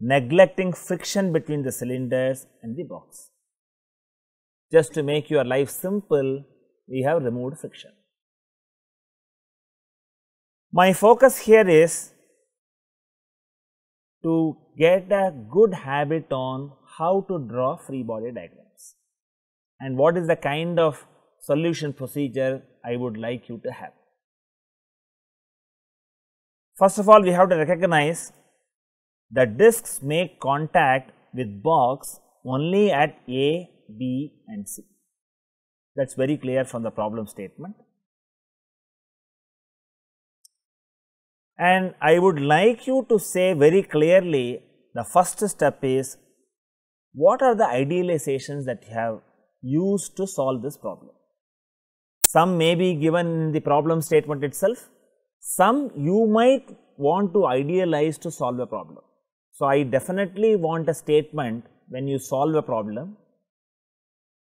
neglecting friction between the cylinders and the box. Just to make your life simple, we have removed friction. My focus here is to get a good habit on how to draw free body diagrams and what is the kind of solution procedure I would like you to have. First of all, we have to recognize the discs make contact with box only at A, B and C. That is very clear from the problem statement. And I would like you to say very clearly the first step is what are the idealizations that you have used to solve this problem. Some may be given in the problem statement itself, some you might want to idealize to solve a problem. So, I definitely want a statement when you solve a problem,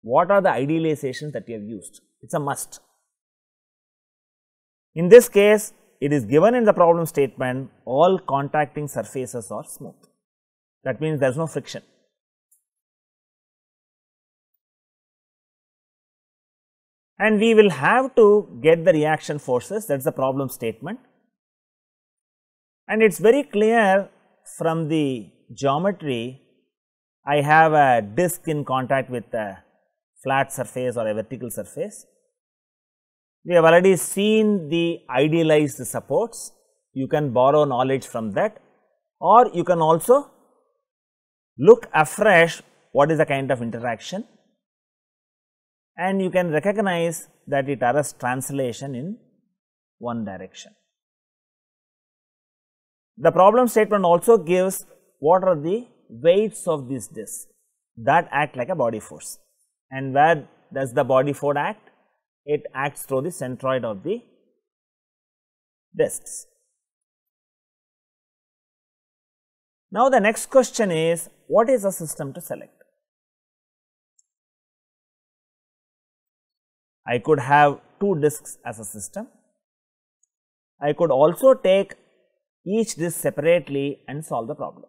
what are the idealizations that you have used? It is a must. In this case, it is given in the problem statement all contacting surfaces are smooth. That means there is no friction. And we will have to get the reaction forces that is the problem statement. And it is very clear from the geometry, I have a disc in contact with a flat surface or a vertical surface. We have already seen the idealized supports, you can borrow knowledge from that or you can also look afresh what is the kind of interaction and you can recognize that it arrests translation in one direction. The problem statement also gives what are the weights of these disks that act like a body force and where does the body force act? It acts through the centroid of the disks. Now, the next question is what is a system to select? I could have two disks as a system. I could also take each this separately and solve the problem.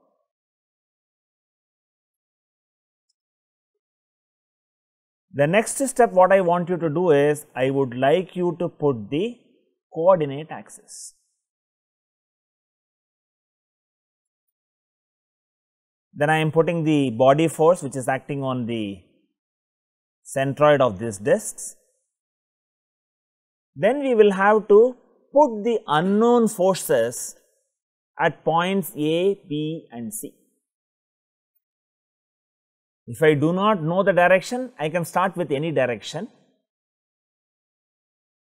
The next step what I want you to do is I would like you to put the coordinate axis. Then I am putting the body force which is acting on the centroid of these discs. Then we will have to put the unknown forces at points A, B and C. If I do not know the direction, I can start with any direction.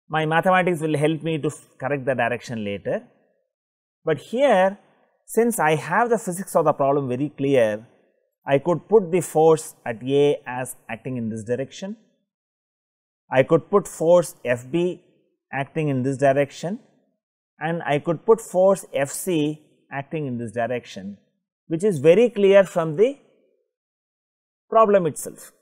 My mathematics will help me to correct the direction later. But here, since I have the physics of the problem very clear, I could put the force at A as acting in this direction. I could put force Fb acting in this direction and I could put force Fc acting in this direction which is very clear from the problem itself.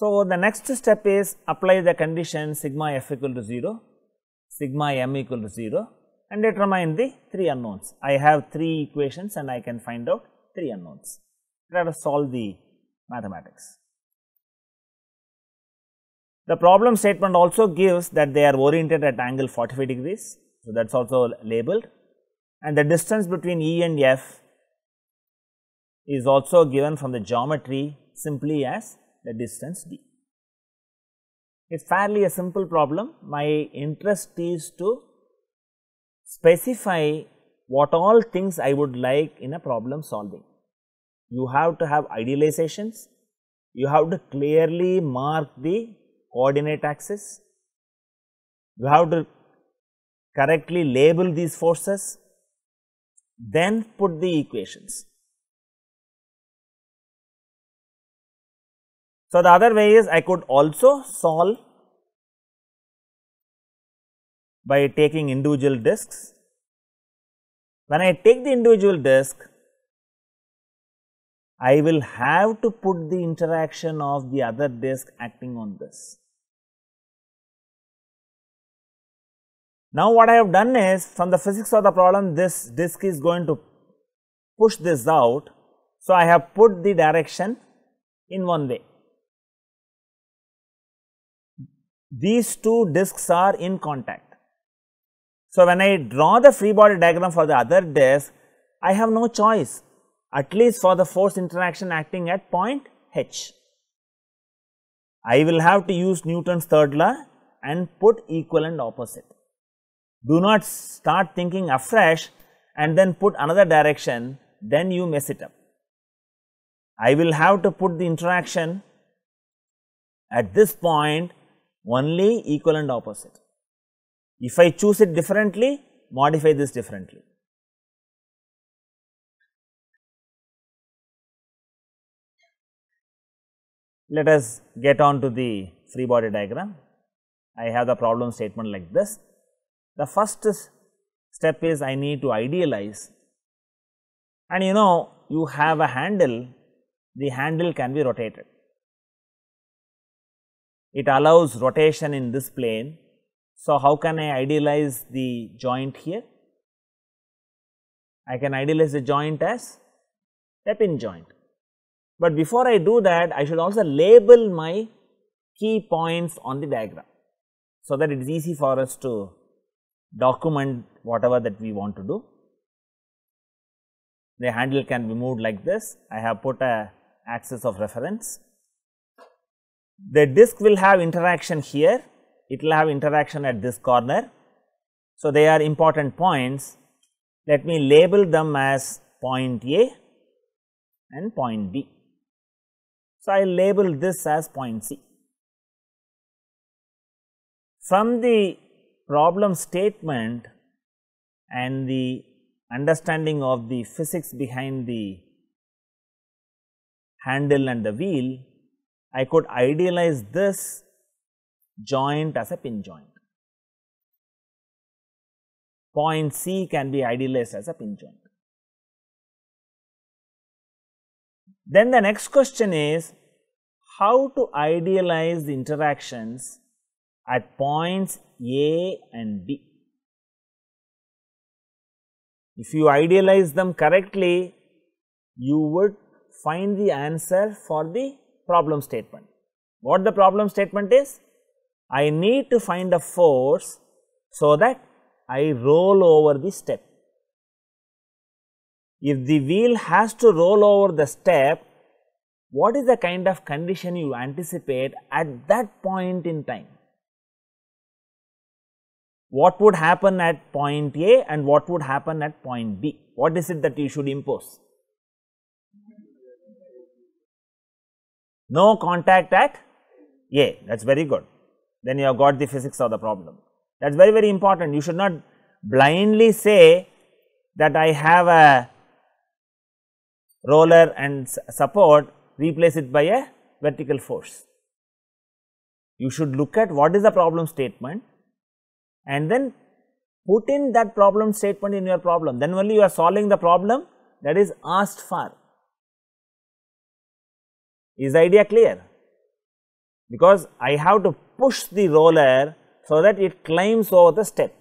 So, the next step is apply the condition sigma f equal to 0, sigma m equal to 0 and determine the 3 unknowns. I have 3 equations and I can find out 3 unknowns. Let us solve the mathematics. The problem statement also gives that they are oriented at angle 45 degrees. So, that is also labeled and the distance between E and F is also given from the geometry simply as the distance d. It is fairly a simple problem. My interest is to specify what all things I would like in a problem solving. You have to have idealizations, you have to clearly mark the coordinate axis. You have to correctly label these forces, then put the equations. So, the other way is I could also solve by taking individual disks. When I take the individual disk, I will have to put the interaction of the other disk acting on this. Now, what I have done is from the physics of the problem this disk is going to push this out. So, I have put the direction in one way. These two disks are in contact. So, when I draw the free body diagram for the other disk, I have no choice at least for the force interaction acting at point H. I will have to use Newton's third law and put equal and opposite. Do not start thinking afresh and then put another direction, then you mess it up. I will have to put the interaction at this point only equal and opposite. If I choose it differently, modify this differently. Let us get on to the free body diagram. I have the problem statement like this. The first step is I need to idealize and you know you have a handle, the handle can be rotated. It allows rotation in this plane. So, how can I idealize the joint here? I can idealize the joint as a pin joint. But before I do that, I should also label my key points on the diagram, so that it is easy for us to document whatever that we want to do. The handle can be moved like this. I have put a axis of reference. The disk will have interaction here, it will have interaction at this corner. So, they are important points. Let me label them as point A and point B. So, I label this as point C. From the problem statement and the understanding of the physics behind the handle and the wheel, I could idealize this joint as a pin joint. Point C can be idealized as a pin joint. Then the next question is how to idealize the interactions at points A and B. If you idealize them correctly, you would find the answer for the problem statement. What the problem statement is? I need to find a force so that I roll over the step. If the wheel has to roll over the step, what is the kind of condition you anticipate at that point in time? what would happen at point A and what would happen at point B. What is it that you should impose? No contact at A, that is very good. Then you have got the physics of the problem. That is very, very important. You should not blindly say that I have a roller and support, replace it by a vertical force. You should look at what is the problem statement, and then put in that problem statement in your problem then only you are solving the problem that is asked for. Is the idea clear? Because I have to push the roller so that it climbs over the step.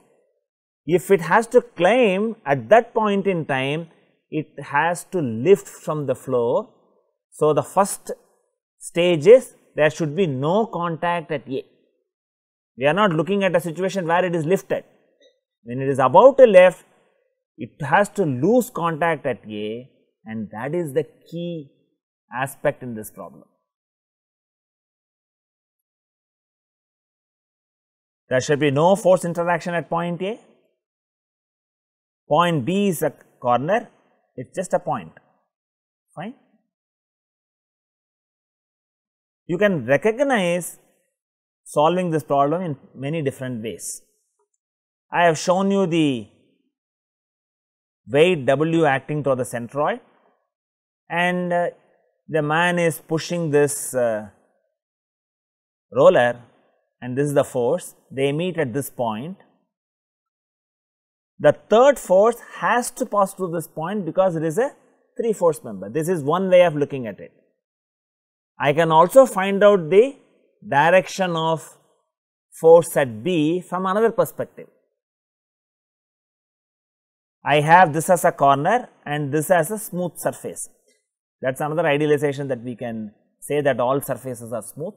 If it has to climb at that point in time, it has to lift from the floor. So, the first stage is there should be no contact at A. We are not looking at a situation where it is lifted. When it is about to lift, it has to lose contact at A and that is the key aspect in this problem. There should be no force interaction at point A. Point B is a corner, it is just a point, fine. You can recognize solving this problem in many different ways. I have shown you the weight W acting through the centroid and uh, the man is pushing this uh, roller and this is the force they meet at this point. The third force has to pass through this point because it is a 3 force member. This is one way of looking at it. I can also find out the direction of force at B from another perspective. I have this as a corner and this as a smooth surface. That is another idealization that we can say that all surfaces are smooth,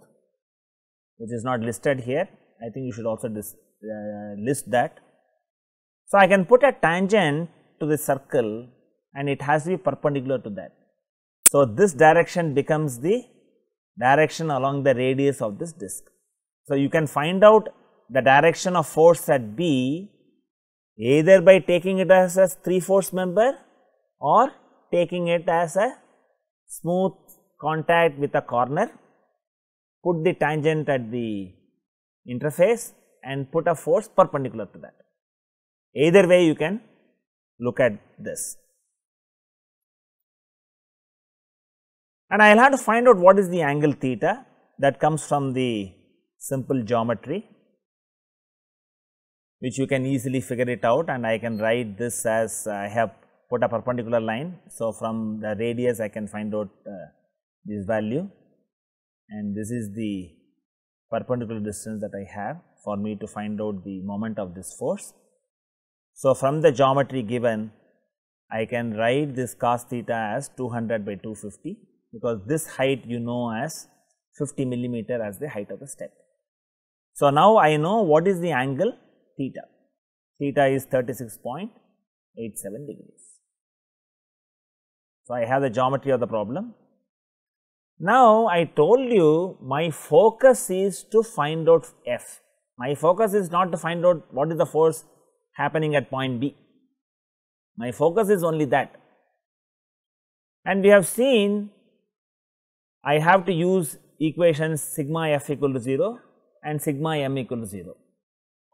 which is not listed here. I think you should also dis, uh, list that. So, I can put a tangent to the circle and it has to be perpendicular to that. So, this direction becomes the direction along the radius of this disc. So, you can find out the direction of force at B either by taking it as a 3 force member or taking it as a smooth contact with a corner, put the tangent at the interface and put a force perpendicular to that. Either way you can look at this. and I will have to find out what is the angle theta that comes from the simple geometry which you can easily figure it out and I can write this as I have put a perpendicular line. So, from the radius I can find out uh, this value and this is the perpendicular distance that I have for me to find out the moment of this force. So, from the geometry given I can write this cos theta as 200 by 250 because this height you know as 50 millimeter as the height of the step. So, now I know what is the angle theta, theta is 36.87 degrees. So, I have the geometry of the problem. Now, I told you my focus is to find out F, my focus is not to find out what is the force happening at point B, my focus is only that and we have seen I have to use equations sigma f equal to 0 and sigma m equal to 0.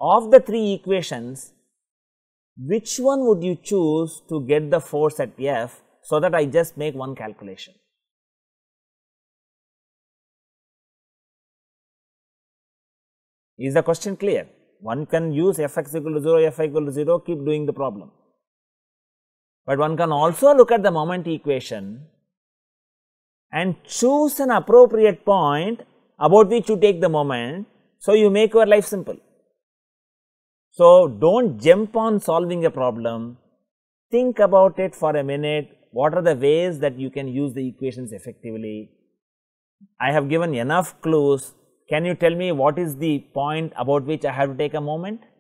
Of the three equations, which one would you choose to get the force at F so that I just make one calculation? Is the question clear? One can use Fx equal to 0, Fy equal to 0, keep doing the problem. But one can also look at the moment equation and choose an appropriate point about which you take the moment. So, you make your life simple. So, do not jump on solving a problem, think about it for a minute, what are the ways that you can use the equations effectively. I have given enough clues, can you tell me what is the point about which I have to take a moment?